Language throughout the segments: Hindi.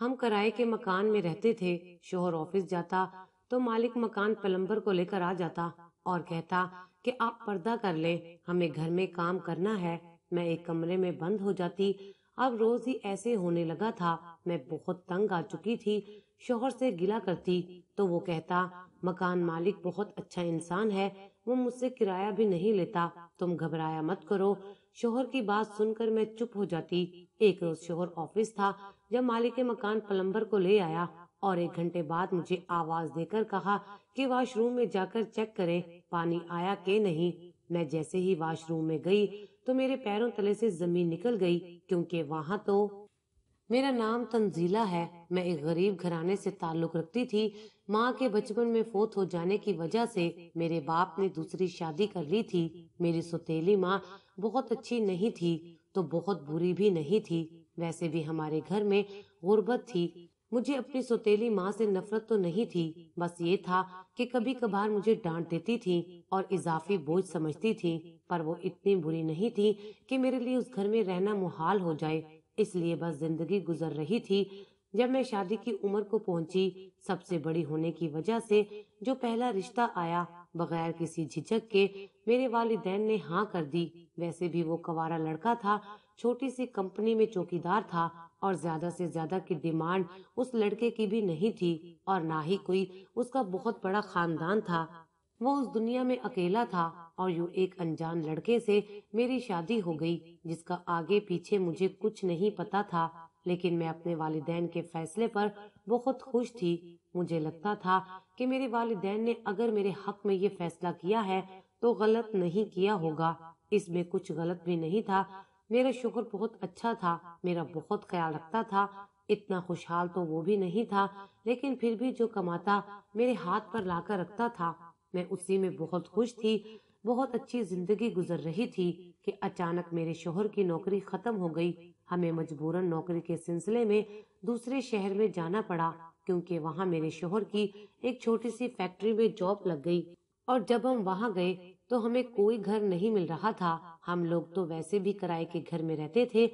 हम कराए के मकान में रहते थे शोहर ऑफिस जाता तो मालिक मकान पलम्बर को लेकर आ जाता और कहता कि आप पर्दा कर ले हमें घर में काम करना है मैं एक कमरे में बंद हो जाती अब रोज ही ऐसे होने लगा था मैं बहुत तंग आ चुकी थी शोहर से गिला करती तो वो कहता मकान मालिक बहुत अच्छा इंसान है वो मुझसे किराया भी नहीं लेता तुम घबराया मत करो शोहर की बात सुनकर मैं चुप हो जाती एक रोज शोहर ऑफिस था जब मालिक के मकान प्लम्बर को ले आया और एक घंटे बाद मुझे आवाज देकर कहा कि वॉशरूम में जाकर चेक करें पानी आया के नहीं मैं जैसे ही वॉशरूम में गई तो मेरे पैरों तले से जमीन निकल गई क्योंकि वहाँ तो मेरा नाम तंजीला है मैं एक गरीब घराने से ताल्लुक रखती थी माँ के बचपन में फोत हो जाने की वजह से मेरे बाप ने दूसरी शादी कर ली थी मेरी सौतेली माँ बहुत अच्छी नहीं थी तो बहुत बुरी भी नहीं थी वैसे भी हमारे घर में गुर्बत थी मुझे अपनी सोतेली माँ से नफरत तो नहीं थी बस ये था कि कभी कभार मुझे डांट देती थी और इजाफी बोझ समझती थी पर वो इतनी बुरी नहीं थी कि मेरे लिए उस घर में रहना मुहाल हो जाए इसलिए बस जिंदगी गुजर रही थी जब मैं शादी की उम्र को पहुंची सबसे बड़ी होने की वजह से जो पहला रिश्ता आया बगैर किसी झिझक के मेरे वालिदैन ने हाँ कर दी वैसे भी वो कवारा लड़का था छोटी सी कंपनी में चौकीदार था और ज्यादा से ज्यादा की डिमांड उस लड़के की भी नहीं थी और ना ही कोई उसका बहुत बड़ा खानदान था वो उस दुनिया में अकेला था और यूं एक अनजान लड़के से मेरी शादी हो गई जिसका आगे पीछे मुझे कुछ नहीं पता था लेकिन मैं अपने वालिदैन के फैसले पर बहुत खुश थी मुझे लगता था कि मेरे वालदेन ने अगर मेरे हक में ये फैसला किया है तो गलत नहीं किया होगा इसमें कुछ गलत भी नहीं था मेरा शुक्र बहुत अच्छा था मेरा बहुत ख्याल रखता था इतना खुशहाल तो वो भी नहीं था लेकिन फिर भी जो कमाता मेरे हाथ पर लाकर रखता था मैं उसी में बहुत खुश थी बहुत अच्छी जिंदगी गुजर रही थी कि अचानक मेरे शोहर की नौकरी खत्म हो गई हमें मजबूरन नौकरी के सिलसिले में दूसरे शहर में जाना पड़ा क्योंकि वहाँ मेरे शोहर की एक छोटी सी फैक्ट्री में जॉब लग गई और जब हम वहाँ गए तो हमें कोई घर नहीं मिल रहा था हम लोग तो वैसे भी किराए के घर में रहते थे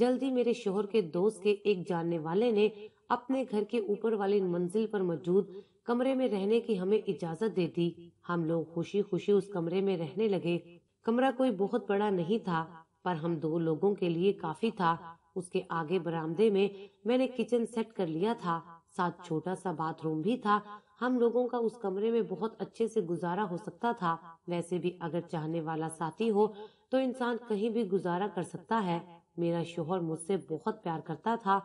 जल्दी मेरे शोहर के दोस्त के एक जानने वाले ने अपने घर के ऊपर वाली मंजिल पर मौजूद कमरे में रहने की हमें इजाजत दे दी हम लोग खुशी खुशी उस कमरे में रहने लगे कमरा कोई बहुत बड़ा नहीं था पर हम दो लोगों के लिए काफी था उसके आगे बरामदे में मैंने किचन सेट कर लिया था साथ छोटा सा बाथरूम भी था हम लोगों का उस कमरे में बहुत अच्छे से गुजारा हो सकता था वैसे भी अगर चाहने वाला साथी हो तो इंसान कहीं भी गुजारा कर सकता है मेरा शोहर मुझसे बहुत प्यार करता था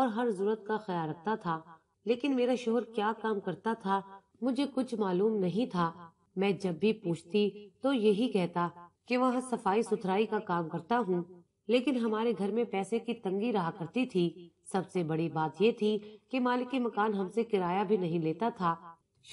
और हर जरूरत का ख्याल रखता था लेकिन मेरा शोहर क्या काम करता था मुझे कुछ मालूम नहीं था मैं जब भी पूछती तो यही कहता कि वहाँ सफाई सुथराई का काम करता हूँ लेकिन हमारे घर में पैसे की तंगी रहा करती थी सबसे बड़ी बात ये थी कि मालिक मकान हमसे किराया भी नहीं लेता था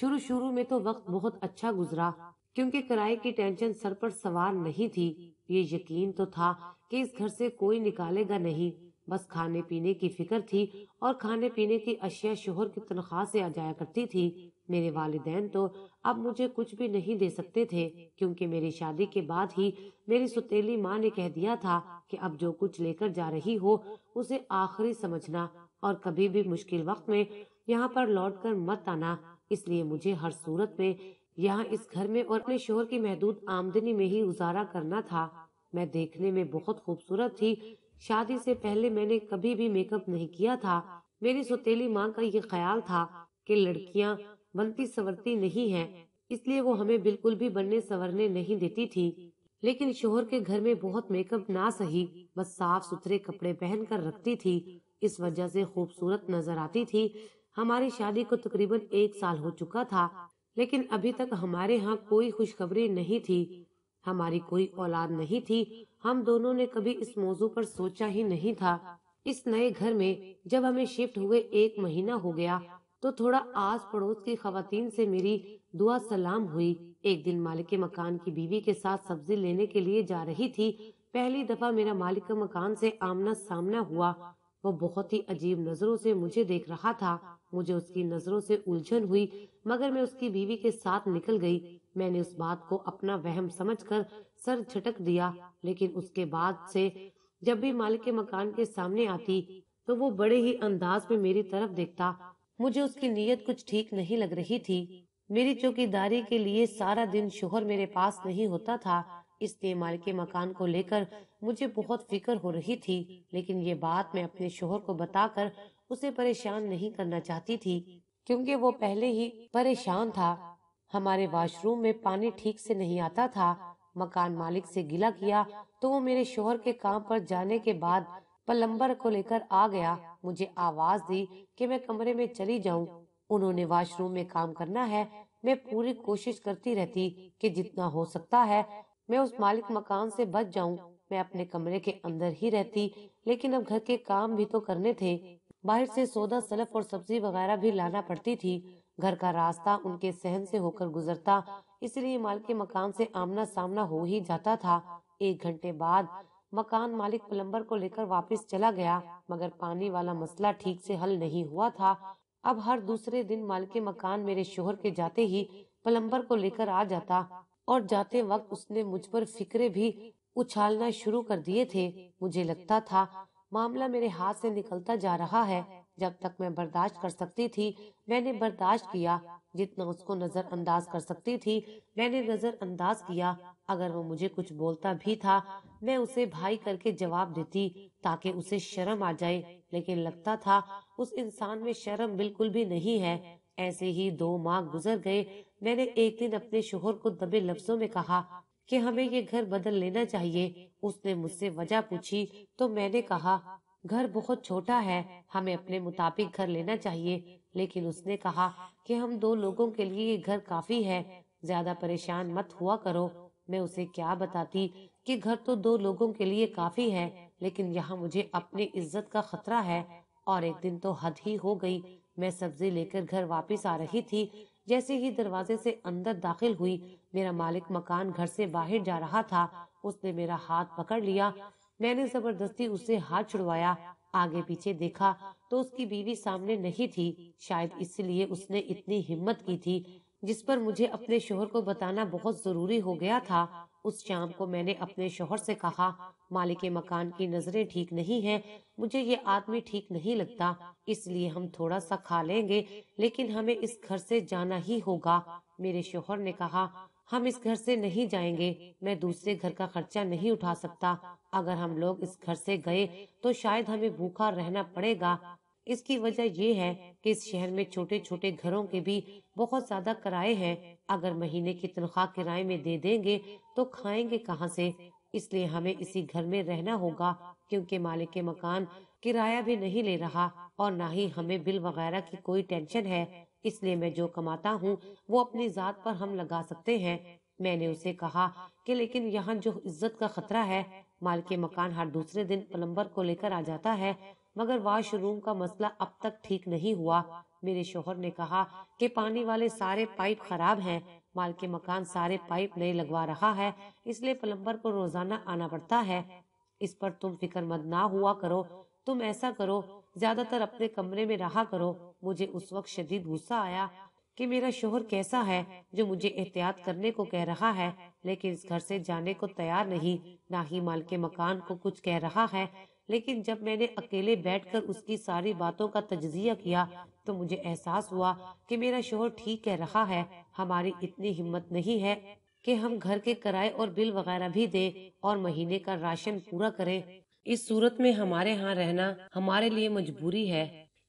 शुरू शुरू में तो वक्त बहुत अच्छा गुजरा क्योंकि किराए की टेंशन सर पर सवार नहीं थी ये यकीन तो था कि इस घर से कोई निकालेगा नहीं बस खाने पीने की फिक्र थी और खाने पीने की अशिया शोहर की तनख्वाह से आ जाया करती थी मेरे वालिदैन तो अब मुझे कुछ भी नहीं दे सकते थे क्योंकि मेरी शादी के बाद ही मेरी सुतेली माँ ने कह दिया था कि अब जो कुछ लेकर जा रही हो उसे आखिरी समझना और कभी भी मुश्किल वक्त में यहाँ पर लौट कर मत आना इसलिए मुझे हर सूरत में यहाँ इस घर में और अपने शोहर की महदूद आमदनी में ही गुजारा करना था मैं देखने में बहुत खूबसूरत थी शादी से पहले मैंने कभी भी मेकअप नहीं किया था मेरी सुतेली माँ का ये ख्याल था कि लड़कियाँ बनती संवरती नहीं है इसलिए वो हमें बिल्कुल भी बनने संवरने नहीं देती थी लेकिन शोहर के घर में बहुत मेकअप ना सही बस साफ सुथरे कपड़े पहन कर रखती थी इस वजह से खूबसूरत नजर आती थी हमारी शादी को तकरीबन एक साल हो चुका था लेकिन अभी तक हमारे यहाँ कोई खुशखबरी नहीं थी हमारी कोई औलाद नहीं थी हम दोनों ने कभी इस मौजू पर सोचा ही नहीं था इस नए घर में जब हमें शिफ्ट हुए एक महीना हो गया तो थोड़ा आस पड़ोस की खातन से मेरी दुआ सलाम हुई एक दिन मालिक के मकान की बीवी के साथ सब्जी लेने के लिए जा रही थी पहली दफा मेरा मालिक के मकान से आमना सामना हुआ वो बहुत ही अजीब नजरों से मुझे देख रहा था मुझे उसकी नजरों से उलझन हुई मगर मैं उसकी बीवी के साथ निकल गई मैंने उस बात को अपना वहम समझकर सर झटक दिया लेकिन उसके बाद से जब भी मालिक के मकान के सामने आती तो वो बड़े ही अंदाज में मेरी तरफ देखता मुझे उसकी नीयत कुछ ठीक नहीं लग रही थी मेरी चौकीदारी के लिए सारा दिन शोहर मेरे पास नहीं होता था इसलिए मालिक मकान को लेकर मुझे बहुत फिक्र हो रही थी लेकिन ये बात मैं अपने शोहर को बताकर उसे परेशान नहीं करना चाहती थी क्योंकि वो पहले ही परेशान था हमारे वॉशरूम में पानी ठीक से नहीं आता था मकान मालिक से गिला किया तो वो मेरे शोहर के काम पर जाने के बाद पलम्बर को लेकर आ गया मुझे आवाज दी कि मैं कमरे में चली जाऊं। उन्होंने वॉशरूम में काम करना है मैं पूरी कोशिश करती रहती कि जितना हो सकता है मैं उस मालिक मकान से बच जाऊं। मैं अपने कमरे के अंदर ही रहती लेकिन अब घर के काम भी तो करने थे बाहर से सौदा सलफ और सब्जी वगैरह भी लाना पड़ती थी घर का रास्ता उनके सहन से होकर गुजरता इसलिए माल के मकान से आमना सामना हो ही जाता था एक घंटे बाद मकान मालिक प्लम्बर को लेकर वापस चला गया मगर पानी वाला मसला ठीक से हल नहीं हुआ था अब हर दूसरे दिन मालिक मकान मेरे शोहर के जाते ही प्लम्बर को लेकर आ जाता और जाते वक्त उसने मुझ पर फिक्रे भी उछालना शुरू कर दिए थे मुझे लगता था मामला मेरे हाथ से निकलता जा रहा है जब तक मैं बर्दाश्त कर सकती थी मैंने बर्दाश्त किया जितना उसको नजरअंदाज कर सकती थी मैंने नजरअंदाज किया अगर वो मुझे कुछ बोलता भी था मैं उसे भाई करके जवाब देती ताकि उसे शर्म आ जाए लेकिन लगता था उस इंसान में शर्म बिल्कुल भी नहीं है ऐसे ही दो माह गुजर गए मैंने एक दिन अपने शोहर को दबे लफ्जों में कहा कि हमें ये घर बदल लेना चाहिए उसने मुझसे वजह पूछी तो मैंने कहा घर बहुत छोटा है हमें अपने मुताबिक घर लेना चाहिए लेकिन उसने कहा कि हम दो लोगों के लिए ये घर काफी है ज्यादा परेशान मत हुआ करो मैं उसे क्या बताती कि घर तो दो लोगों के लिए काफी है लेकिन यहाँ मुझे अपनी इज्जत का खतरा है और एक दिन तो हद ही हो गई मैं सब्जी लेकर घर वापस आ रही थी जैसे ही दरवाजे से अंदर दाखिल हुई मेरा मालिक मकान घर से बाहर जा रहा था उसने मेरा हाथ पकड़ लिया मैंने जबरदस्ती उससे हाथ छुड़वाया आगे पीछे देखा तो उसकी बीवी सामने नहीं थी शायद इसलिए उसने इतनी हिम्मत की थी जिस पर मुझे अपने शोहर को बताना बहुत जरूरी हो गया था उस शाम को मैंने अपने शोहर से कहा मालिक मकान की नजरें ठीक नहीं है मुझे ये आदमी ठीक नहीं लगता इसलिए हम थोड़ा सा खा लेंगे लेकिन हमें इस घर से जाना ही होगा मेरे शोहर ने कहा हम इस घर से नहीं जाएंगे मैं दूसरे घर का खर्चा नहीं उठा सकता अगर हम लोग इस घर से गए तो शायद हमें भूखा रहना पड़ेगा इसकी वजह ये है कि इस शहर में छोटे छोटे घरों के भी बहुत ज्यादा किराए हैं अगर महीने की तनख्वाह किराए में दे देंगे तो खाएंगे कहाँ से इसलिए हमें इसी घर में रहना होगा क्योंकि मालिक के मकान किराया भी नहीं ले रहा और ना ही हमें बिल वगैरह की कोई टेंशन है इसलिए मैं जो कमाता हूँ वो अपनी जात पर हम लगा सकते हैं मैंने उसे कहा कि लेकिन यहाँ जो इज्जत का खतरा है माल के मकान हर दूसरे दिन प्लम्बर को लेकर आ जाता है मगर वॉशरूम का मसला अब तक ठीक नहीं हुआ मेरे शोहर ने कहा कि पानी वाले सारे पाइप खराब हैं माल के मकान सारे पाइप नए लगवा रहा है इसलिए प्लम्बर को रोजाना आना पड़ता है इस पर तुम फिक्रमंद ना हुआ करो तुम ऐसा करो ज्यादातर अपने कमरे में रहा करो मुझे उस वक्त शदीद गुस्सा आया कि मेरा शोहर कैसा है जो मुझे एहतियात करने को कह रहा है लेकिन इस घर से जाने को तैयार नहीं ना ही माल के मकान को कुछ कह रहा है लेकिन जब मैंने अकेले बैठकर उसकी सारी बातों का तजिया किया तो मुझे एहसास हुआ कि मेरा शोहर ठीक कह रहा है हमारी इतनी हिम्मत नहीं है कि हम घर के किराए और बिल वगैरह भी दें और महीने का राशन पूरा करें इस सूरत में हमारे यहाँ रहना हमारे लिए मजबूरी है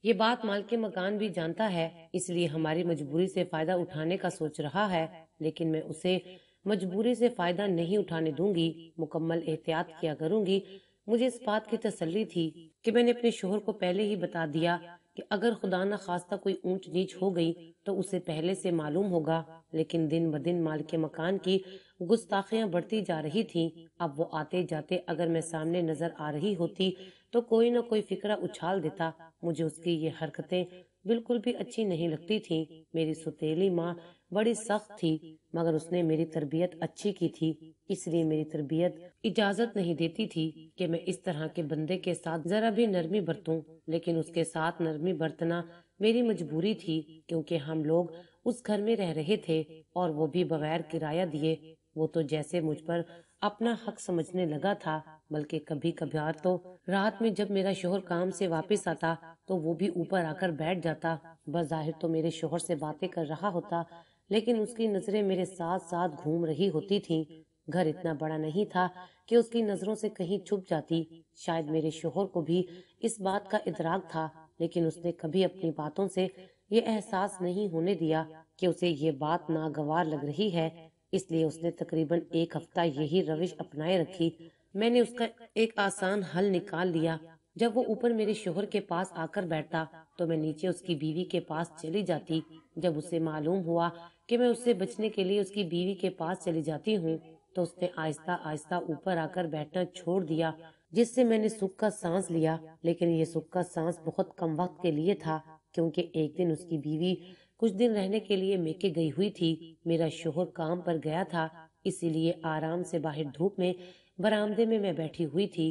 ये बात माल के मकान भी जानता है इसलिए हमारी मजबूरी से फायदा उठाने का सोच रहा है लेकिन मैं उसे मजबूरी से फायदा नहीं उठाने दूंगी मुकम्मल एहतियात किया करूंगी मुझे इस बात की तसल्ली थी कि मैंने अपने शोहर को पहले ही बता दिया कि अगर खुदा न खास्ता कोई ऊंच नीच हो गई तो उसे पहले से मालूम होगा लेकिन दिन ब दिन माल के मकान की गुस्ताखियां बढ़ती जा रही थी अब वो आते जाते अगर मैं सामने नजर आ रही होती तो कोई ना कोई फिक्रा उछाल देता मुझे उसकी ये हरकतें बिल्कुल भी अच्छी नहीं लगती थी मेरी सुतीली माँ बड़ी सख्त थी मगर उसने मेरी तरबियत अच्छी की थी इसलिए मेरी तरबियत इजाजत नहीं देती थी कि मैं इस तरह के बंदे के साथ जरा भी नरमी बरतूं लेकिन उसके साथ नरमी बरतना मेरी मजबूरी थी क्योंकि हम लोग उस घर में रह रहे थे और वो भी बगैर किराया दिए वो तो जैसे मुझ पर अपना हक समझने लगा था बल्कि कभी कभार तो रात में जब मेरा शोहर काम से वापस आता तो वो भी ऊपर आकर बैठ जाता बस जाहिर तो मेरे शोहर से बातें कर रहा होता लेकिन उसकी नजरें मेरे साथ साथ घूम रही होती थीं। घर इतना बड़ा नहीं था कि उसकी नजरों से कहीं छुप जाती शायद मेरे शोहर को भी इस बात का इतराक था लेकिन उसने कभी अपनी बातों से ये एहसास नहीं होने दिया कि उसे ये बात नागवार लग रही है इसलिए उसने तकरीबन एक हफ्ता यही रविश अपनाए रखी मैंने उसका एक आसान हल निकाल लिया जब वो ऊपर मेरे शोहर के पास आकर बैठता तो मैं नीचे उसकी बीवी के पास चली जाती जब उसे मालूम हुआ कि मैं उससे बचने के लिए उसकी बीवी के पास चली जाती हूँ तो उसने आहिस्ता आहिस्ता ऊपर आकर बैठना छोड़ दिया जिससे मैंने सुख का सांस लिया लेकिन ये सुख का सांस बहुत कम वक्त के लिए था क्योंकि एक दिन उसकी बीवी कुछ दिन रहने के लिए मेके गई हुई थी मेरा शोहर काम पर गया था इसीलिए आराम से बाहर धूप में बरामदे में मैं बैठी हुई थी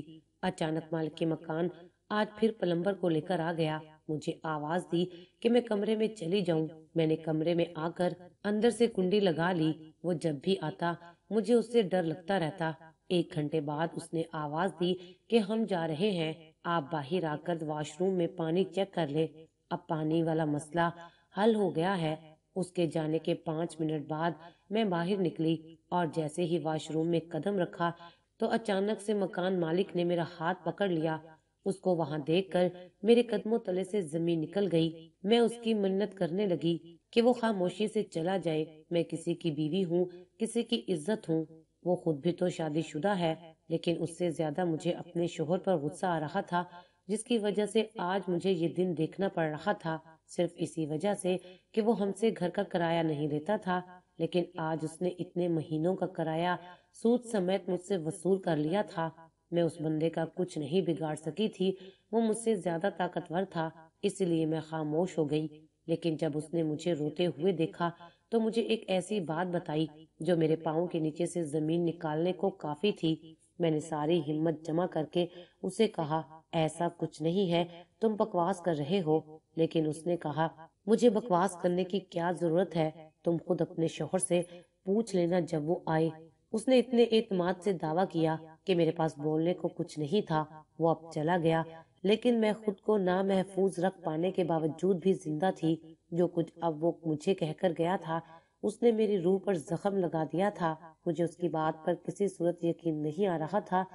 अचानक मालिक के मकान आज फिर पलम्बर को लेकर आ गया मुझे आवाज दी कि मैं कमरे में चली जाऊं मैंने कमरे में आकर अंदर से कुंडी लगा ली वो जब भी आता मुझे उससे डर लगता रहता एक घंटे बाद उसने आवाज दी कि हम जा रहे हैं आप बाहर आकर वॉशरूम में पानी चेक कर ले अब पानी वाला मसला हल हो गया है उसके जाने के पाँच मिनट बाद मैं बाहर निकली और जैसे ही वॉशरूम में कदम रखा तो अचानक से मकान मालिक ने मेरा हाथ पकड़ लिया उसको वहाँ देखकर मेरे कदमों तले से जमीन निकल गई मैं उसकी मन्नत करने लगी कि वो खामोशी से चला जाए मैं किसी की बीवी हूँ किसी की इज्जत हूँ वो खुद भी तो शादीशुदा है लेकिन उससे ज्यादा मुझे अपने शोहर पर गुस्सा आ रहा था जिसकी वजह से आज मुझे ये दिन देखना पड़ रहा था सिर्फ इसी वजह से कि वो हमसे घर का किराया नहीं लेता था लेकिन आज उसने इतने महीनों का किराया सूद समेत मुझसे वसूल कर लिया था मैं उस बंदे का कुछ नहीं बिगाड़ सकी थी वो मुझसे ज्यादा ताकतवर था इसलिए मैं खामोश हो गई लेकिन जब उसने मुझे रोते हुए देखा तो मुझे एक ऐसी बात बताई जो मेरे पाओ के नीचे से जमीन निकालने को काफी थी मैंने सारी हिम्मत जमा करके उसे कहा ऐसा कुछ नहीं है तुम बकवास कर रहे हो लेकिन उसने कहा मुझे बकवास करने की क्या जरूरत है तुम खुद अपने शोहर से पूछ लेना जब वो आए उसने इतने एतमाद से दावा किया कि मेरे पास बोलने को कुछ नहीं था वो अब चला गया लेकिन मैं खुद को ना महफूज रख पाने के बावजूद भी जिंदा थी जो कुछ अब वो मुझे कहकर गया था उसने मेरी रूह पर जख्म लगा दिया था मुझे उसकी बात पर किसी सूरत यकीन नहीं आ रहा था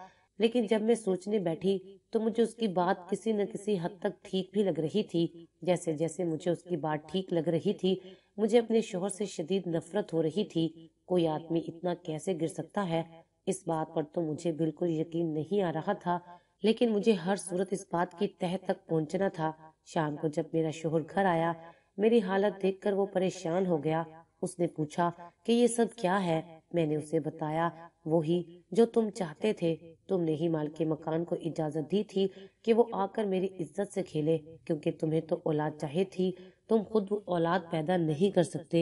लेकिन जब मैं सोचने बैठी तो मुझे उसकी बात किसी न किसी हद तक ठीक भी लग रही थी जैसे जैसे मुझे उसकी बात ठीक लग रही थी मुझे अपने शोहर से शदीद नफरत हो रही थी कोई आदमी इतना कैसे गिर सकता है इस बात पर तो मुझे बिल्कुल यकीन नहीं आ रहा था लेकिन मुझे हर सूरत इस बात की तह तक पहुंचना था शाम को जब मेरा शोहर घर आया मेरी हालत देखकर वो परेशान हो गया उसने पूछा कि ये सब क्या है मैंने उसे बताया वो ही जो तुम चाहते थे तुमने ही माल के मकान को इजाजत दी थी कि वो आकर मेरी इज्जत से खेले क्योंकि तुम्हें तो औलाद चाहिए थी तुम खुद औलाद पैदा नहीं कर सकते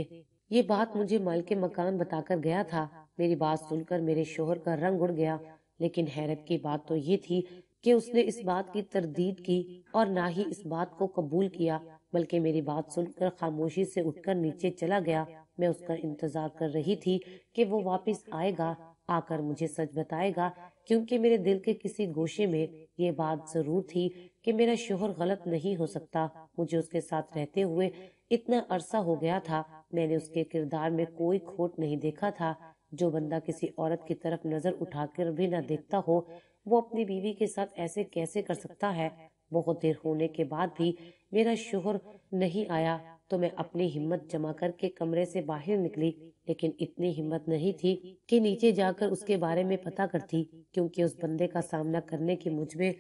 ये बात मुझे के मकान बताकर गया था मेरी बात सुनकर मेरे शोहर का रंग उड़ गया लेकिन हैरत की बात तो ये थी कि उसने इस बात की तरदीद की और ना ही इस बात को कबूल किया बल्कि मेरी बात सुनकर खामोशी से उठकर नीचे चला गया मैं उसका इंतजार कर रही थी कि वो वापस आएगा आकर मुझे सच बताएगा क्योंकि मेरे दिल के किसी गोशे में ये बात जरूर थी कि मेरा शोहर गलत नहीं हो सकता मुझे उसके साथ रहते हुए इतना अरसा हो गया था मैंने उसके किरदार में कोई खोट नहीं देखा था जो बंदा किसी औरत की तरफ नजर उठाकर भी न देखता हो वो अपनी बीवी के साथ ऐसे कैसे कर सकता है बहुत देर होने के बाद भी मेरा शोहर नहीं आया तो मैं अपनी हिम्मत जमा करके कमरे से बाहर निकली लेकिन इतनी हिम्मत नहीं थी कि नीचे जाकर उसके बारे में पता करती क्योंकि उस बंदे का सामना करने की मुझ में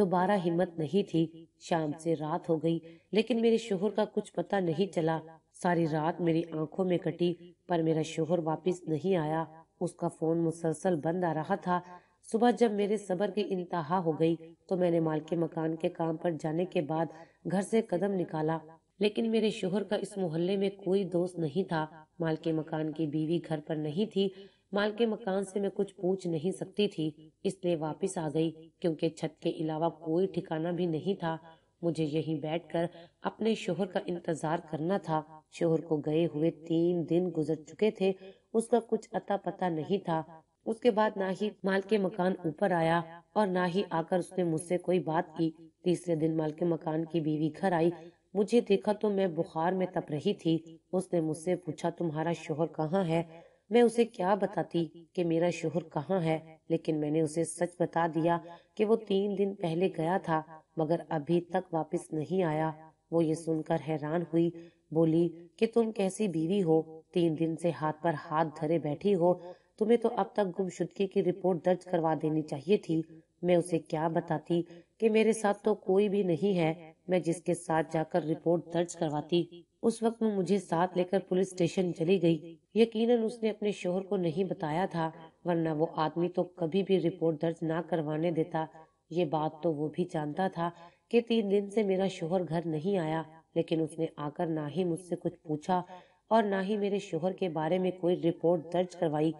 दोबारा हिम्मत नहीं थी शाम से रात हो गई लेकिन मेरे शोहर का कुछ पता नहीं चला सारी रात मेरी आंखों में कटी पर मेरा शोहर वापस नहीं आया उसका फोन मुसलसल बंद आ रहा था सुबह जब मेरे सबर की इंतहा हो गई तो मैंने माल के मकान के काम पर जाने के बाद घर से कदम निकाला लेकिन मेरे शोहर का इस मोहल्ले में कोई दोस्त नहीं था माल के मकान की बीवी घर पर नहीं थी माल के मकान से मैं कुछ पूछ नहीं सकती थी इसलिए वापस आ गई क्योंकि छत के अलावा कोई ठिकाना भी नहीं था मुझे यहीं बैठकर अपने शोहर का इंतजार करना था शोहर को गए हुए तीन दिन गुजर चुके थे उसका कुछ अता पता नहीं था उसके बाद ना ही माल के मकान ऊपर आया और ना ही आकर उसने मुझसे कोई बात की तीसरे दिन माल के मकान की बीवी घर आई मुझे देखा तो मैं बुखार में तप रही थी उसने मुझसे पूछा तुम्हारा शोहर कहाँ है मैं उसे क्या बताती कि मेरा शोहर कहाँ है लेकिन मैंने उसे सच बता दिया कि वो तीन दिन पहले गया था मगर अभी तक वापस नहीं आया वो ये सुनकर हैरान हुई बोली कि तुम कैसी बीवी हो तीन दिन से हाथ पर हाथ धरे बैठी हो तुम्हें तो अब तक गुमशुदगी की रिपोर्ट दर्ज करवा देनी चाहिए थी मैं उसे क्या बताती कि मेरे साथ तो कोई भी नहीं है मैं जिसके साथ जाकर रिपोर्ट दर्ज करवाती उस वक्त वो मुझे साथ लेकर पुलिस स्टेशन चली गई यकीनन उसने अपने शोहर को नहीं बताया था वरना वो आदमी तो कभी भी रिपोर्ट दर्ज ना करवाने देता ये बात तो वो भी जानता था कि तीन दिन से मेरा शोहर घर नहीं आया लेकिन उसने आकर ना ही मुझसे कुछ पूछा और ना ही मेरे शोहर के बारे में कोई रिपोर्ट दर्ज करवाई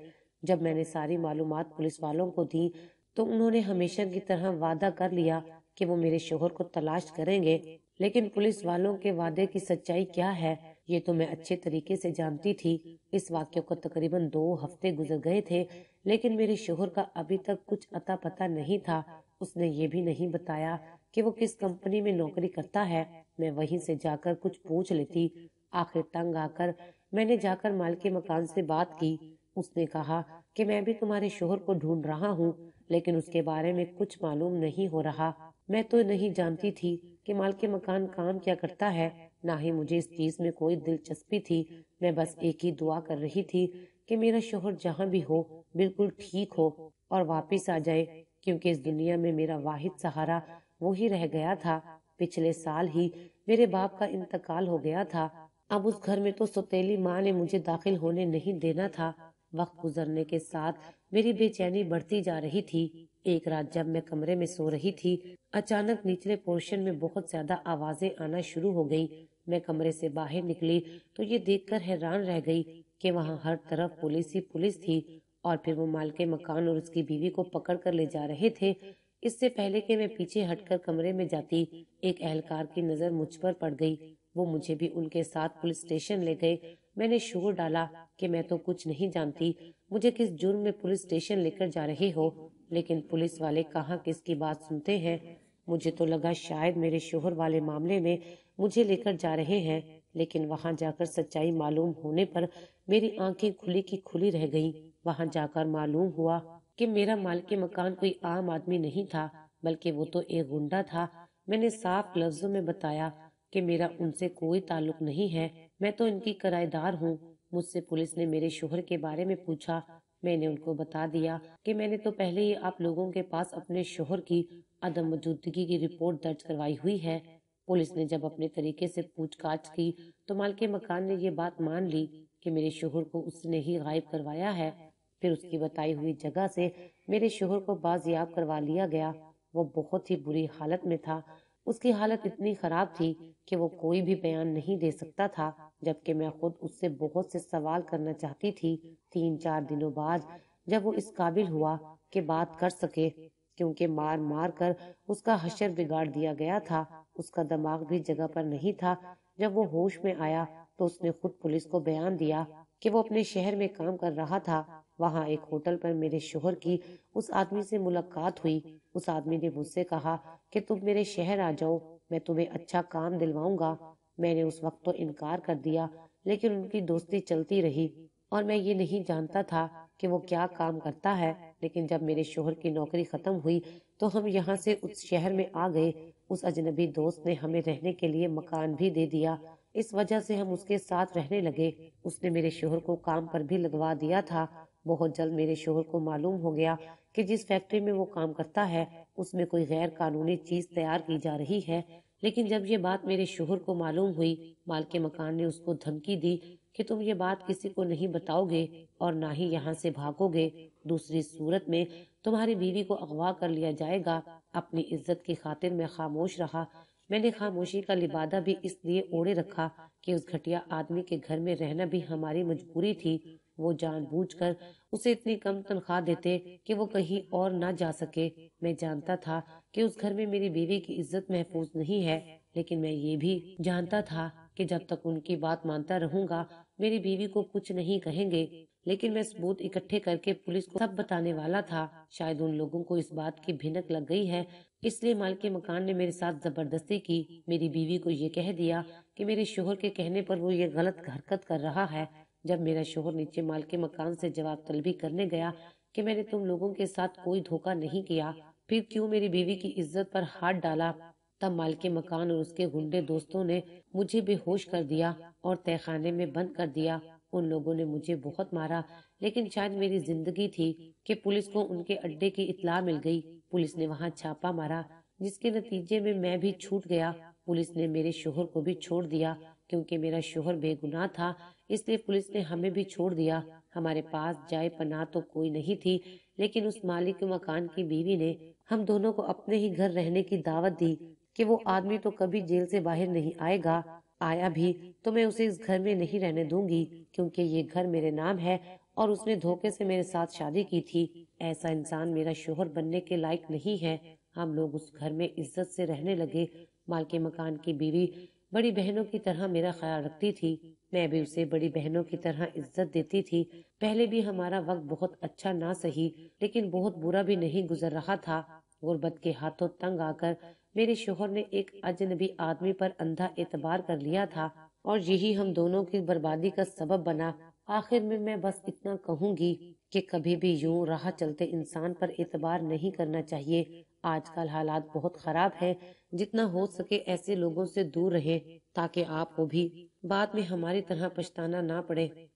जब मैंने सारी मालूमात पुलिस वालों को दी तो उन्होंने हमेशा की तरह वादा कर लिया कि वो मेरे शोहर को तलाश करेंगे लेकिन पुलिस वालों के वादे की सच्चाई क्या है ये तो मैं अच्छे तरीके से जानती थी इस वाक्य को तकरीबन दो हफ्ते गुजर गए थे लेकिन मेरे शोहर का अभी तक कुछ अता पता नहीं था उसने ये भी नहीं बताया कि वो किस कंपनी में नौकरी करता है मैं वहीं से जाकर कुछ पूछ लेती आखिर तंग आकर मैंने जाकर माल के मकान से बात की उसने कहा कि मैं भी तुम्हारे शोहर को ढूंढ रहा हूँ लेकिन उसके बारे में कुछ मालूम नहीं हो रहा मैं तो नहीं जानती थी कि माल के मकान काम क्या करता है ना ही मुझे इस चीज में कोई दिलचस्पी थी मैं बस एक ही दुआ कर रही थी कि मेरा शोहर जहाँ भी हो बिल्कुल ठीक हो और वापस आ जाए क्योंकि इस दुनिया में मेरा वाहिद सहारा वो ही रह गया था पिछले साल ही मेरे बाप का इंतकाल हो गया था अब उस घर में तो सौतेली माँ ने मुझे दाखिल होने नहीं देना था वक्त गुजरने के साथ मेरी बेचैनी बढ़ती जा रही थी एक रात जब मैं कमरे में सो रही थी अचानक निचले पोर्शन में बहुत ज्यादा आवाजें आना शुरू हो गयी मैं कमरे से बाहर निकली तो ये देखकर हैरान रह गई कि वहाँ हर तरफ पुलिस ही पुलिस थी और फिर वो माल के मकान और उसकी बीवी को पकड़ कर ले जा रहे थे इससे पहले कि मैं पीछे हटकर कमरे में जाती एक एहलकार की नजर मुझ पर पड़ गई वो मुझे भी उनके साथ पुलिस स्टेशन ले गए मैंने शोर डाला कि मैं तो कुछ नहीं जानती मुझे किस जुर्म में पुलिस स्टेशन लेकर जा रहे हो लेकिन पुलिस वाले कहाँ किसकी बात सुनते हैं मुझे तो लगा शायद मेरे शोहर वाले मामले में मुझे लेकर जा रहे हैं लेकिन वहाँ जाकर सच्चाई मालूम होने पर मेरी आंखें खुली की खुली रह गईं। वहाँ जाकर मालूम हुआ कि मेरा माल के मकान कोई आम आदमी नहीं था बल्कि वो तो एक गुंडा था मैंने साफ लफ्जों में बताया कि मेरा उनसे कोई ताल्लुक नहीं है मैं तो इनकी किराएदार हूँ मुझसे पुलिस ने मेरे शोहर के बारे में पूछा मैंने उनको बता दिया कि मैंने तो पहले ही आप लोगों के पास अपने शोहर की अदम मौजूदगी की रिपोर्ट दर्ज करवाई हुई है पुलिस ने जब अपने तरीके से पूछताछ की तो मालिक मकान ने ये बात मान ली कि मेरे शोहर को उसने ही गायब करवाया है फिर उसकी बताई हुई जगह से मेरे शोहर को बाजियाब करवा लिया गया वो बहुत ही बुरी हालत में था उसकी हालत इतनी खराब थी कि वो कोई भी बयान नहीं दे सकता था जबकि मैं खुद उससे बहुत से सवाल करना चाहती थी तीन चार दिनों बाद जब वो इस काबिल हुआ कि बात कर सके क्योंकि मार मार कर उसका हशर बिगाड़ दिया गया था उसका दिमाग भी जगह पर नहीं था जब वो होश में आया तो उसने खुद पुलिस को बयान दिया कि वो अपने शहर में काम कर रहा था वहाँ एक होटल पर मेरे शोहर की उस आदमी से मुलाकात हुई उस आदमी ने मुझसे कहा कि तुम मेरे शहर आ जाओ मैं तुम्हें अच्छा काम दिलवाऊंगा मैंने उस वक्त तो इनकार कर दिया लेकिन उनकी दोस्ती चलती रही और मैं ये नहीं जानता था कि वो क्या काम करता है लेकिन जब मेरे शोहर की नौकरी खत्म हुई तो हम यहाँ से उस शहर में आ गए उस अजनबी दोस्त ने हमें रहने के लिए मकान भी दे दिया इस वजह से हम उसके साथ रहने लगे उसने मेरे शोहर को काम पर भी लगवा दिया था बहुत जल्द मेरे शोहर को मालूम हो गया कि जिस फैक्ट्री में वो काम करता है उसमें कोई गैर कानूनी चीज तैयार की जा रही है लेकिन जब ये बात मेरे शोहर को मालूम हुई माल के मकान ने उसको धमकी दी कि तुम ये बात किसी को नहीं बताओगे और ना ही यहाँ से भागोगे दूसरी सूरत में तुम्हारी बीवी को अगवा कर लिया जाएगा अपनी इज्जत की खातिर मैं खामोश रहा मैंने खामोशी का लिबादा भी इसलिए ओढ़े रखा कि उस घटिया आदमी के घर में रहना भी हमारी मजबूरी थी वो जानबूझकर उसे इतनी कम तनख्वाह देते कि वो कहीं और ना जा सके मैं जानता था कि उस घर में मेरी बीवी की इज्जत महफूज नहीं है लेकिन मैं ये भी जानता था कि जब तक उनकी बात मानता रहूंगा मेरी बीवी को कुछ नहीं कहेंगे लेकिन मैं सबूत इकट्ठे करके पुलिस को सब बताने वाला था शायद उन लोगों को इस बात की भिनक लग गई है इसलिए मालिक मकान ने मेरे साथ जबरदस्ती की मेरी बीवी को ये कह दिया कि मेरे शोहर के कहने पर वो ये गलत हरकत कर रहा है जब मेरा शोहर नीचे माल के मकान से जवाब तलबी करने गया कि मैंने तुम लोगों के साथ कोई धोखा नहीं किया फिर क्यों मेरी बीवी की इज्जत पर हाथ डाला तब माल के मकान और उसके गुंडे दोस्तों ने मुझे बेहोश कर दिया और तहखाने में बंद कर दिया उन लोगों ने मुझे बहुत मारा लेकिन शायद मेरी जिंदगी थी कि पुलिस को उनके अड्डे की इतला मिल गई पुलिस ने वहाँ छापा मारा जिसके नतीजे में मैं भी छूट गया पुलिस ने मेरे शोहर को भी छोड़ दिया क्योंकि मेरा शोहर बेगुनाह था इसलिए पुलिस ने हमें भी छोड़ दिया हमारे पास जाए पनाह तो कोई नहीं थी लेकिन उस मालिक मकान की बीवी ने हम दोनों को अपने ही घर रहने की दावत दी कि वो आदमी तो कभी जेल से बाहर नहीं आएगा आया भी तो मैं उसे इस घर में नहीं रहने दूंगी क्योंकि ये घर मेरे नाम है और उसने धोखे से मेरे साथ शादी की थी ऐसा इंसान मेरा शोहर बनने के लायक नहीं है हम लोग उस घर में इज्जत से रहने लगे माल के मकान की बीवी बड़ी बहनों की तरह मेरा ख्याल रखती थी मैं भी उसे बड़ी बहनों की तरह इज्जत देती थी पहले भी हमारा वक्त बहुत अच्छा ना सही लेकिन बहुत बुरा भी नहीं गुजर रहा था गुर्बत के हाथों तंग आकर मेरे शोहर ने एक अजनबी आदमी पर अंधा एतबार कर लिया था और यही हम दोनों की बर्बादी का सबब बना आखिर में मैं बस इतना कहूंगी कि कभी भी यूं राह चलते इंसान पर एतबार नहीं करना चाहिए आजकल हालात बहुत खराब है जितना हो सके ऐसे लोगों से दूर रहें ताकि आपको भी बाद में हमारी तरह पछताना ना पड़े